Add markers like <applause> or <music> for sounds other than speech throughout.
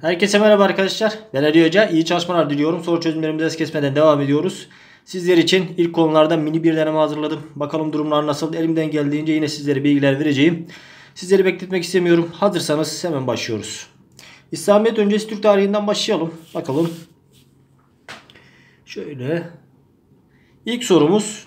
Herkese merhaba arkadaşlar. Ben Ali Hoca. İyi çalışmalar diliyorum. Soru çözümlerimize es kesmeden devam ediyoruz. Sizler için ilk konularda mini bir deneme hazırladım. Bakalım durumlar nasıl. Elimden geldiğince yine sizlere bilgiler vereceğim. Sizleri bekletmek istemiyorum. Hazırsanız hemen başlıyoruz. İslamiyet öncesi Türk tarihinden başlayalım. Bakalım. Şöyle. İlk sorumuz.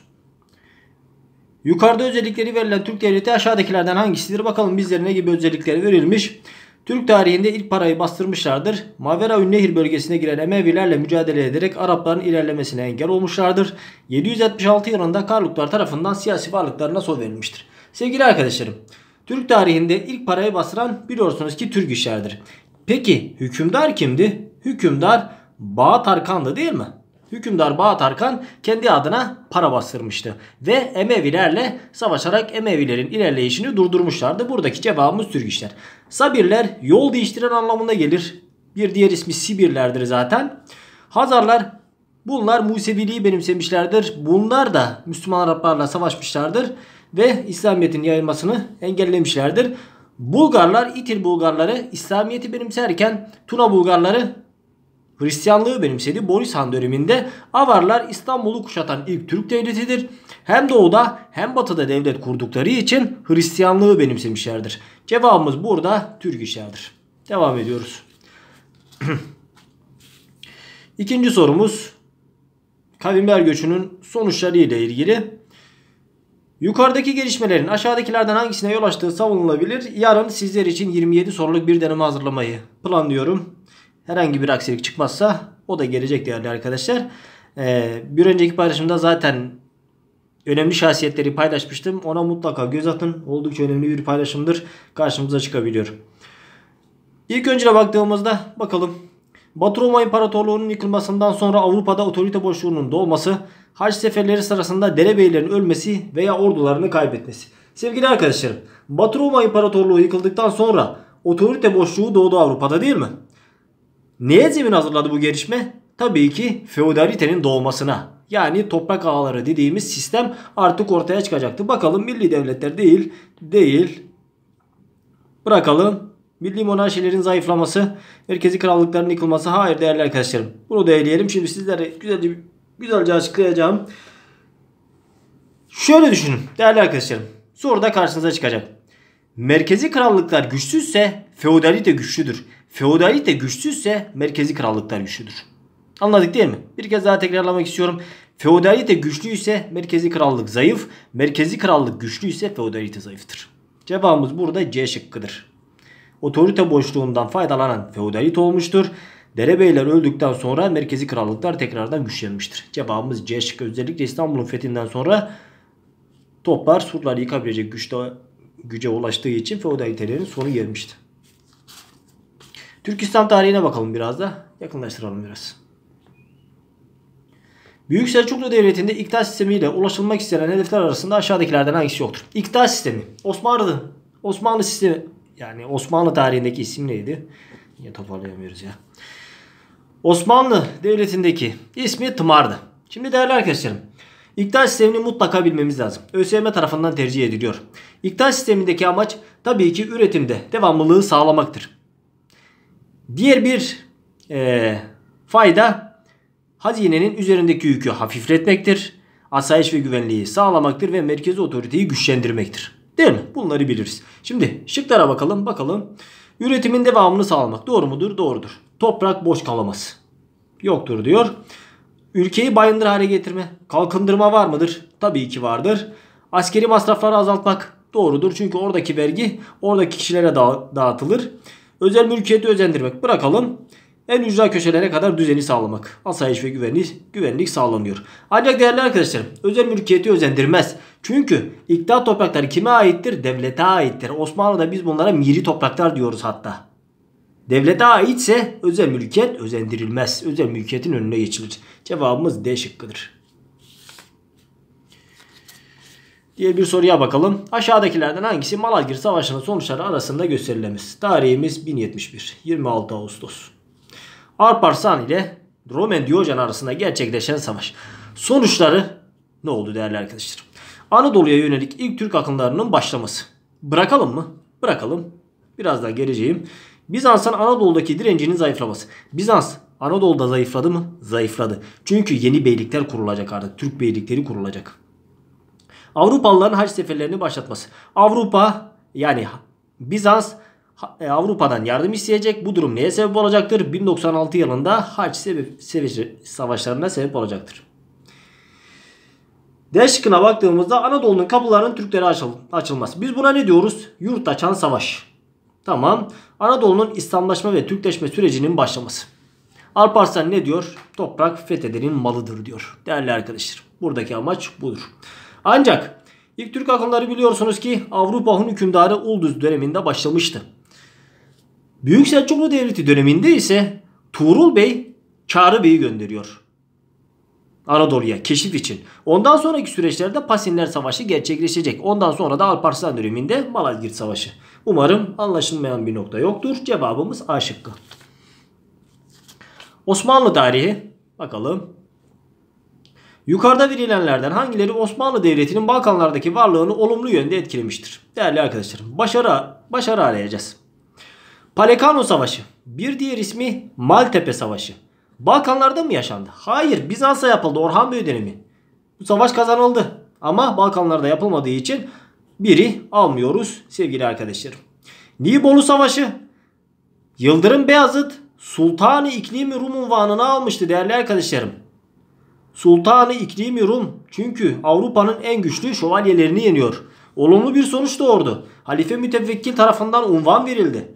Yukarıda özellikleri verilen Türk devleti aşağıdakilerden hangisidir? Bakalım bizlere ne gibi özellikleri verilmiş. Türk tarihinde ilk parayı bastırmışlardır. Maveraün Nehir bölgesine giren Emevilerle mücadele ederek Arapların ilerlemesine engel olmuşlardır. 776 yılında Karluklar tarafından siyasi varlıklarına son verilmiştir. Sevgili arkadaşlarım, Türk tarihinde ilk parayı bastıran biliyorsunuz ki Türk işlerdir. Peki hükümdar kimdi? Hükümdar Kanlı değil mi? hükümdar Bağat Arkan kendi adına para bastırmıştı. Ve Emevilerle savaşarak Emevilerin ilerleyişini durdurmuşlardı. Buradaki cevabımız Türk Sabirler yol değiştiren anlamına gelir. Bir diğer ismi Sibirlerdir zaten. Hazarlar bunlar Museviliği benimsemişlerdir. Bunlar da Müslüman Araplarla savaşmışlardır ve İslamiyet'in yayılmasını engellemişlerdir. Bulgarlar İtil Bulgarları İslamiyet'i benimserken Tuna Bulgarları Hristiyanlığı benimsedi. Boris Han döneminde Avarlar İstanbul'u kuşatan ilk Türk devletidir. Hem doğuda hem batıda devlet kurdukları için Hristiyanlığı benimsemişlerdir. Cevabımız burada Türk işlerdir. Devam ediyoruz. <clears throat> İkinci sorumuz kavimler göçünün sonuçları ile ilgili. Yukarıdaki gelişmelerin aşağıdakilerden hangisine yol açtığı savunulabilir. Yarın sizler için 27 soruluk bir deneme hazırlamayı planlıyorum herhangi bir aksilik çıkmazsa o da gelecek değerli arkadaşlar. Ee, bir önceki paylaşımda zaten önemli şahsiyetleri paylaşmıştım. Ona mutlaka göz atın. Oldukça önemli bir paylaşımdır. Karşımıza çıkabiliyor. İlk öncüne baktığımızda bakalım. Batı Roma İmparatorluğu'nun yıkılmasından sonra Avrupa'da otorite boşluğunun doğması, haç seferleri sırasında derebeylerin ölmesi veya ordularını kaybetmesi. Sevgili arkadaşlarım, Batı Roma İmparatorluğu yıkıldıktan sonra otorite boşluğu doğdu Avrupa'da değil mi? Neye zemin hazırladı bu gelişme? Tabii ki feodalitenin doğmasına. Yani toprak ağları dediğimiz sistem artık ortaya çıkacaktı. Bakalım milli devletler değil, değil. Bırakalım. Milli monarşilerin zayıflaması, merkezi krallıkların yıkılması. Hayır değerli arkadaşlarım. Bunu da eleyelim. Şimdi sizlere güzelce, güzelce açıklayacağım. Şöyle düşünün değerli arkadaşlarım. Soruda karşınıza çıkacak. Merkezi krallıklar güçsüzse feodalite güçlüdür. Feodalite güçsüzse merkezi krallıklar güçlüdür. Anladık değil mi? Bir kez daha tekrarlamak istiyorum. Feodalite güçlüyse merkezi krallık zayıf. Merkezi krallık güçlüyse feodalite zayıftır. Cevabımız burada C şıkkıdır. Otorite boşluğundan faydalanan feodalite olmuştur. Derebeyler öldükten sonra merkezi krallıklar tekrardan güçlenmiştir. Cevabımız C şıkkı. Özellikle İstanbul'un fethinden sonra toplar surları yıkabilecek güçte güce ulaştığı için feodalitelerin sonu gelmişti. Türkistan tarihine bakalım biraz da. Yakınlaştıralım biraz. Büyük Selçuklu Devleti'nde iktidar sistemiyle ulaşılmak istenen hedefler arasında aşağıdakilerden hangisi yoktur? İktidar sistemi. Osmanlı. Osmanlı sistemi. Yani Osmanlı tarihindeki isim neydi? Niye toparlayamıyoruz ya? Osmanlı Devleti'ndeki ismi Tımar'dı. Şimdi değerli arkadaşlarım. İktidar sistemini mutlaka bilmemiz lazım. ÖSYM tarafından tercih ediliyor. İktidar sistemindeki amaç tabii ki üretimde devamlılığı sağlamaktır. Diğer bir e, fayda hazinenin üzerindeki yükü hafifletmektir. Asayiş ve güvenliği sağlamaktır ve merkezi otoriteyi güçlendirmektir. Değil mi? Bunları biliriz. Şimdi şıklara bakalım. Bakalım. Üretimin devamını sağlamak doğru mudur? Doğrudur. Toprak boş kalamaz. Yoktur diyor. Ülkeyi bayındır hale getirme. Kalkındırma var mıdır? Tabii ki vardır. Askeri masrafları azaltmak doğrudur. Çünkü oradaki vergi oradaki kişilere dağıtılır. Özel mülkiyeti özendirmek bırakalım. En ücra köşelere kadar düzeni sağlamak. Asayiş ve güvenlik, güvenlik sağlanıyor. Ancak değerli arkadaşlarım özel mülkiyeti özendirmez. Çünkü iktidar toprakları kime aittir? Devlete aittir. Osmanlı'da biz bunlara miri topraklar diyoruz hatta. Devlete aitse özel mülkiyet özendirilmez. Özel mülkiyetin önüne geçilir. Cevabımız D şıkkıdır. diye bir soruya bakalım. Aşağıdakilerden hangisi Malagir Savaşı'nın sonuçları arasında gösterilemez? Tarihimiz 1071, 26 Ağustos. Arparsan ile Roman Diyojen arasında gerçekleşen savaş. Sonuçları ne oldu değerli arkadaşlar? Anadolu'ya yönelik ilk Türk akınlarının başlaması. Bırakalım mı? Bırakalım. Birazdan geleceğim. Bizans'ın Anadolu'daki direncinin zayıflaması. Bizans Anadolu'da zayıfladı mı? Zayıfladı. Çünkü yeni beylikler kurulacak artık. Türk beylikleri kurulacak. Avrupalıların haç seferlerini başlatması. Avrupa yani Bizans e, Avrupa'dan yardım isteyecek. Bu durum neye sebep olacaktır? 1096 yılında haç sebep, sebep, savaşlarına sebep olacaktır. D şıkkına baktığımızda Anadolu'nun kapılarının Türklere açıl açılması. Biz buna ne diyoruz? Yurt açan savaş. Tamam. Anadolu'nun İslamlaşma ve Türkleşme sürecinin başlaması. Alparslan ne diyor? Toprak fethedenin malıdır diyor. Değerli arkadaşlar. Buradaki amaç budur. Ancak ilk Türk akımları biliyorsunuz ki Avrupa Hun hükümdarı Ulduz döneminde başlamıştı. Büyük Selçuklu Devleti döneminde ise Tuğrul Bey Çağrı Bey'i gönderiyor. Anadolu'ya keşif için. Ondan sonraki süreçlerde Pasinler Savaşı gerçekleşecek. Ondan sonra da Alparslan döneminde Malazgirt Savaşı. Umarım anlaşılmayan bir nokta yoktur. Cevabımız A şıkkı. Osmanlı tarihi. Bakalım. Yukarıda verilenlerden hangileri Osmanlı Devleti'nin Balkanlardaki varlığını olumlu yönde etkilemiştir? Değerli arkadaşlarım başarı, başarı arayacağız. Palekano Savaşı. Bir diğer ismi Maltepe Savaşı. Balkanlarda mı yaşandı? Hayır Bizans'a yapıldı Orhan Bey dönemi. Bu savaş kazanıldı. Ama Balkanlarda yapılmadığı için biri almıyoruz sevgili arkadaşlarım. Nibolu Savaşı Yıldırım Beyazıt Sultanı İklimi Rum unvanını almıştı değerli arkadaşlarım. Sultanı İklimi Rum çünkü Avrupa'nın en güçlü şövalyelerini yeniyor. Olumlu bir sonuç doğurdu. Halife mütefekkil tarafından unvan verildi.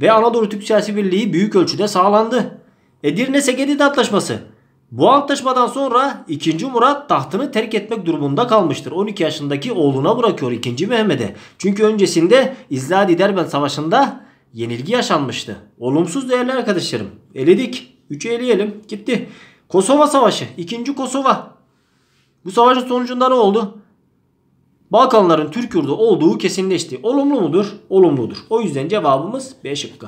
Ve Anadolu Türk Siyasi Birliği büyük ölçüde sağlandı. Edirne Segedit Antlaşması bu antlaşmadan sonra 2. Murat tahtını terk etmek durumunda kalmıştır. 12 yaşındaki oğluna bırakıyor 2. Mehmet'e. Çünkü öncesinde İzladi Derben Savaşı'nda yenilgi yaşanmıştı. Olumsuz değerli arkadaşlarım. Eledik. 3'ü eleyelim. Gitti. Kosova Savaşı. 2. Kosova. Bu savaşın sonucunda ne oldu? Balkanların Türk yurdu olduğu kesinleşti. Olumlu mudur? Olumludur. O yüzden cevabımız B şıkkı.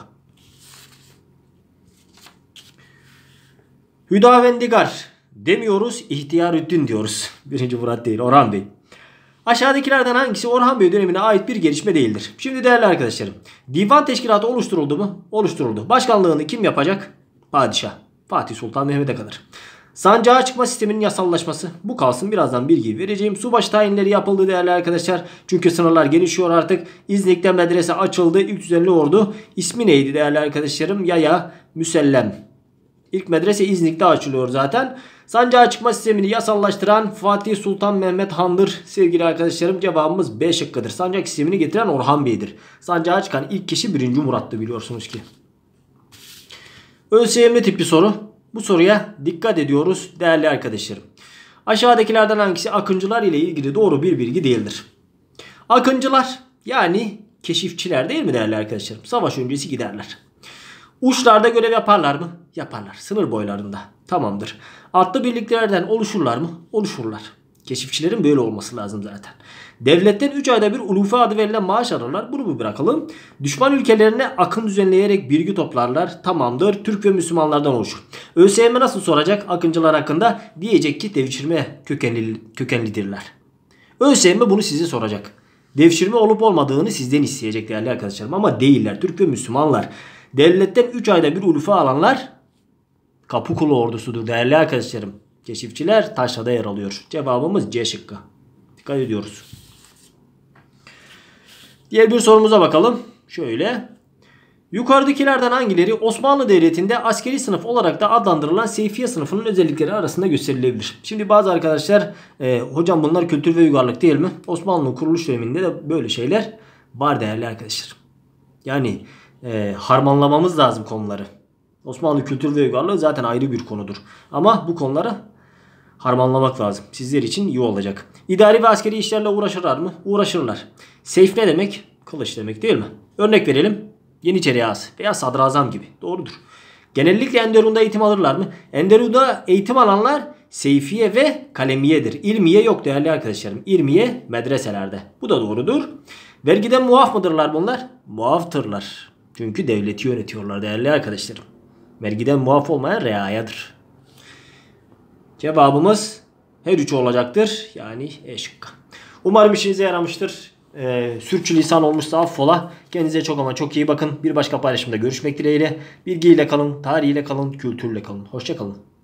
Hüdavendigar demiyoruz, ihtiyar ihtiyarüddin diyoruz. <laughs> Birinci Murat değil, Orhan Bey. Aşağıdakilerden hangisi Orhan Bey dönemine ait bir gelişme değildir? Şimdi değerli arkadaşlarım, divan teşkilatı oluşturuldu mu? Oluşturuldu. Başkanlığını kim yapacak? Padişah. Fatih Sultan Mehmet'e kadar. Sancağa çıkma sisteminin yasallaşması. Bu kalsın birazdan bilgi vereceğim. Subaşı tayinleri yapıldı değerli arkadaşlar. Çünkü sınırlar gelişiyor artık. İznik'te medrese açıldı. İlk düzenli ordu. ismi neydi değerli arkadaşlarım? Yaya Müsellem. İlk medrese İznik'te açılıyor zaten. Sancağa çıkma sistemini yasallaştıran Fatih Sultan Mehmet Han'dır. Sevgili arkadaşlarım cevabımız B şıkkıdır. Sancak sistemini getiren Orhan Bey'dir. Sancağa çıkan ilk kişi 1. Murat'tı biliyorsunuz ki. ÖSYM tipi soru. Bu soruya dikkat ediyoruz değerli arkadaşlarım. Aşağıdakilerden hangisi akıncılar ile ilgili doğru bir bilgi değildir? Akıncılar yani keşifçiler değil mi değerli arkadaşlarım? Savaş öncesi giderler. Uçlarda görev yaparlar mı? Yaparlar. Sınır boylarında. Tamamdır. Atlı birliklerden oluşurlar mı? Oluşurlar. Keşifçilerin böyle olması lazım zaten. Devletten 3 ayda bir ulufa adı verilen maaş alırlar. Bunu bir bırakalım? Düşman ülkelerine akın düzenleyerek bilgi toplarlar. Tamamdır. Türk ve Müslümanlardan oluşur. ÖSYM nasıl soracak akıncılar hakkında? Diyecek ki devşirme kökenli, kökenlidirler. ÖSYM bunu size soracak. Devşirme olup olmadığını sizden isteyecek değerli arkadaşlarım ama değiller. Türk ve Müslümanlar. Devletten 3 ayda bir ulufa alanlar Kapıkulu ordusudur değerli arkadaşlarım. Keşifçiler taşrada yer alıyor. Cevabımız C şıkkı. Dikkat ediyoruz. Diğer bir sorumuza bakalım. Şöyle. Yukarıdakilerden hangileri Osmanlı Devleti'nde askeri sınıf olarak da adlandırılan seyfiye sınıfının özellikleri arasında gösterilebilir? Şimdi bazı arkadaşlar e, hocam bunlar kültür ve uygarlık değil mi? Osmanlı'nın kuruluş döneminde de böyle şeyler var değerli arkadaşlar. Yani e, harmanlamamız lazım konuları. Osmanlı kültür ve uygarlığı zaten ayrı bir konudur. Ama bu konuları harmanlamak lazım. Sizler için iyi olacak. İdari ve askeri işlerle uğraşırlar mı? Uğraşırlar. Seyf ne demek? Kılıç demek değil mi? Örnek verelim. Yeniçeri ağası veya sadrazam gibi. Doğrudur. Genellikle Enderun'da eğitim alırlar mı? Enderun'da eğitim alanlar Seyfiye ve Kalemiye'dir. İlmiye yok değerli arkadaşlarım. İlmiye medreselerde. Bu da doğrudur. Vergiden muaf mıdırlar bunlar? Muaftırlar. Çünkü devleti yönetiyorlar değerli arkadaşlarım. Vergiden muaf olmayan reayadır. Cevabımız her üç olacaktır. Yani E Umarım işinize yaramıştır. Ee, sürçülisan olmuşsa affola. Kendinize çok ama çok iyi bakın. Bir başka paylaşımda görüşmek dileğiyle. Bilgiyle kalın, tarihiyle kalın, kültürle kalın. Hoşçakalın.